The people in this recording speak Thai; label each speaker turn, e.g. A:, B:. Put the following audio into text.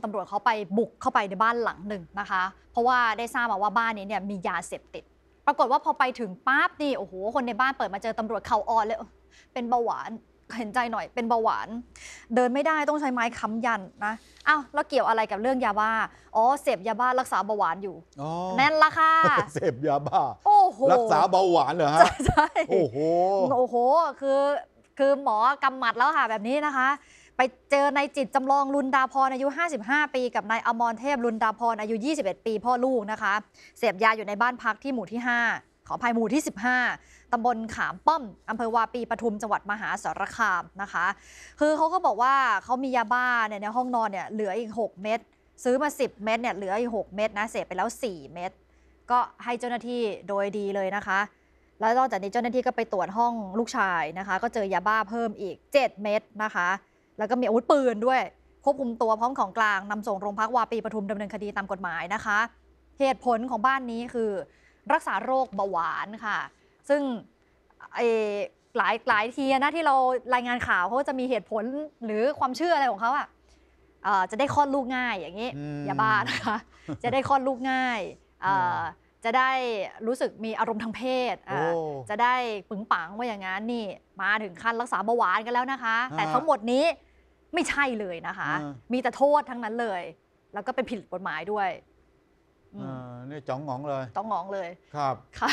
A: ณตำรวจเขาไปบุกเข้าไปในบ้านหลังหนึ่งนะคะ เพราะว่าได้ทราบมาว่าบ้านนี้เนี่ยมียาเสพติด ปรากฏว่าพอไปถึงปั๊บนี่โอ้โห คนในบ้านเปิดมาเจอตำรวจเข่าอ่อนเลย เป็นเบาหวานเห็นใจหน่อยเป็นเบาหวาน เดินไม่ได้ต้องใช้ไม้ค้ำยันนะอ้าวแล้วเกี่ยวอะไรกับเรื่องยาบ้าอ๋อเสพยาบ้ารักษาเบาหวานอยู่แน่นละค่ะเสพยาบ้าโอ้โหรักษาเบาหวานเหรอฮะใช่โอ้โหโอ้โห คือคือหมอกำหมัดแล้วค่ะแบบนี้นะคะไปเจอในจิต จำลองลุนดาพรอายุ 55 ปี กับนายอมรเทพ ลุนดาพรอายุ 21 ปีพ่อลูกนะคะ เสพยาอยู่ในบ้านพักที่หมู่ที่ 5 ขอภายหมู่ที่ 15ตำบลขามป้อมอำเภอวาปีปทุมจังหวัดมหาสารคามนะคะ คือเขาก็บอกว่าเขามียาบ้าเนี่ยในห้องนอนเนี่ยเหลืออีก 6 เม็ดซื้อมา 10 เม็ดเนี่ยเหลืออีก 6 เม็ดนะเสพไปแล้ว 4 เม็ดก็ให้เจ้าหน้าที่โดยดีเลยนะคะ แล้วนอกจากนี้เจ้าหน้าที่ก็ไปตรวจห้องลูกชายนะคะ ก็เจอยาบ้าเพิ่มอีก 7 เม็ดนะคะแล้วก็มีอาวุธปืนด้วยควบคุมตัวพร้อมของกลางนำส่งโรงพักวาปีปทุมดำเนินคดีตามกฎหมายนะคะ เหตุผลของบ้านนี้คือ รักษาโรคเบาหวานค่ะ ซึ่งหลายหลายทีนะที่เรารายงานข่าวเขาจะมีเหตุผลหรือความเชื่ออะไรของเขาอะะจะได้คลอดลูกง่ายอย่างนี้ อย่าบ้านะคะ จะได้คลอดลูกง่ายจะได้รู้สึกมีอารมณ์ทางเพศจะได้ปึงปังว่าอย่างนั้นนี่มาถึงขั้นรักษาเบาหวานกันแล้วนะคะ แต่ทั้งหมดนี้ไม่ใช่เลยนะคะ มีแต่โทษทั้งนั้นเลย แล้วก็เป็นผิดกฎหมายด้วยอ่าเนี่ยจ้องงองเลย ต้องงองเลยครับค่ะ